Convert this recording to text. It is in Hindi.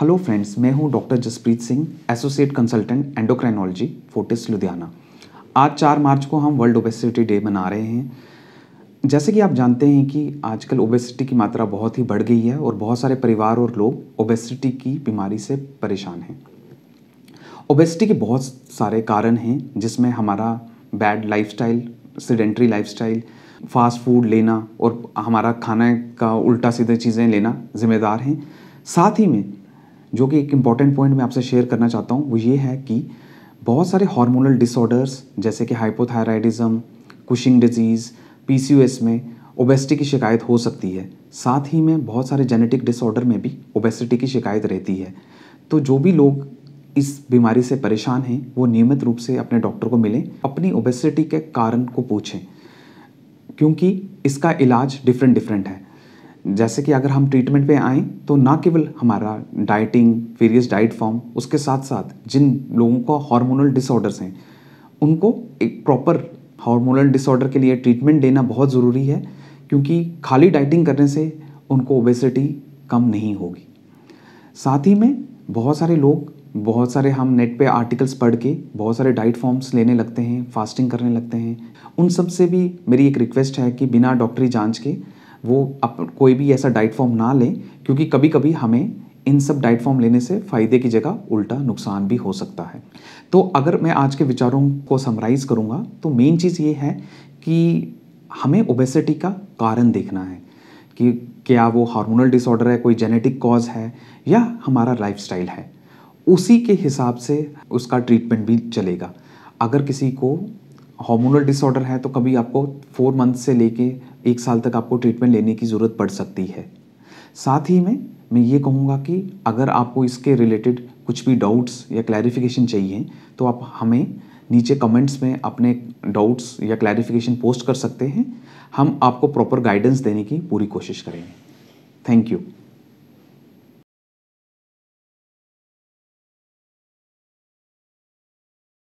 हेलो फ्रेंड्स मैं हूं doctor Jaspreet Singh associate consultant endocrinology Fortis Ludhiana आज चार मार्च को हम वर्ल्ड ओबेसिटी डे मना रहे हैं जैसे कि आप जानते हैं कि आजकल ओबेसिटी की मात्रा बहुत ही बढ़ गई है और बहुत सारे परिवार और लोग ओबेसिटी की बीमारी से परेशान हैं ओबेसिटी के बहुत सारे कारण हैं जिसमें हमारा bad lifestyle sedentary lifestyle fast food लेना और हमारा खाना का उल्टा सीधे चीज़ें लेना जिम्मेदार हैं साथ ही में जो कि एक इम्पॉर्टेंट पॉइंट मैं आपसे शेयर करना चाहता हूँ वो ये है कि बहुत सारे हार्मोनल डिसऑर्डर्स जैसे कि हाइपोथायराइडिज्म कुशिंग डिजीज़ पी में ओबेसिटी की शिकायत हो सकती है साथ ही में बहुत सारे जेनेटिक डिसऑर्डर में भी ओबेसिटी की शिकायत रहती है तो जो भी लोग इस बीमारी से परेशान हैं वो नियमित रूप से अपने डॉक्टर को मिलें अपनी ओबेसिटी के कारण को पूछें क्योंकि इसका इलाज डिफरेंट डिफरेंट है जैसे कि अगर हम ट्रीटमेंट पे आएँ तो ना केवल हमारा डाइटिंग वेरियस डाइट फॉर्म उसके साथ साथ जिन लोगों का हार्मोनल डिसऑर्डर्स हैं उनको एक प्रॉपर हार्मोनल डिसऑर्डर के लिए ट्रीटमेंट देना बहुत ज़रूरी है क्योंकि खाली डाइटिंग करने से उनको ओबेसिटी कम नहीं होगी साथ ही में बहुत सारे लोग बहुत सारे हम नेट पे आर्टिकल्स पढ़ के बहुत सारे डाइट फॉर्म्स लेने लगते हैं फास्टिंग करने लगते हैं उन सब से भी मेरी एक रिक्वेस्ट है कि बिना डॉक्टरी जांच के वो अप कोई भी ऐसा डाइट फॉर्म ना लें क्योंकि कभी कभी हमें इन सब डाइट फॉर्म लेने से फ़ायदे की जगह उल्टा नुकसान भी हो सकता है तो अगर मैं आज के विचारों को समराइज करूँगा तो मेन चीज़ ये है कि हमें ओबेसिटी का कारण देखना है कि क्या वो हार्मोनल डिसऑर्डर है कोई जेनेटिक कॉज है या हमारा लाइफस्टाइल है उसी के हिसाब से उसका ट्रीटमेंट भी चलेगा अगर किसी को हार्मोनल डिसऑर्डर है तो कभी आपको फोर मंथ से लेके एक साल तक आपको ट्रीटमेंट लेने की ज़रूरत पड़ सकती है साथ ही में मैं ये कहूँगा कि अगर आपको इसके रिलेटेड कुछ भी डाउट्स या क्लैरिफिकेशन चाहिए तो आप हमें नीचे कमेंट्स में अपने डाउट्स या क्लैरिफिकेशन पोस्ट कर सकते हैं हम आपको प्रॉपर गाइडेंस देने की पूरी कोशिश करेंगे थैंक यू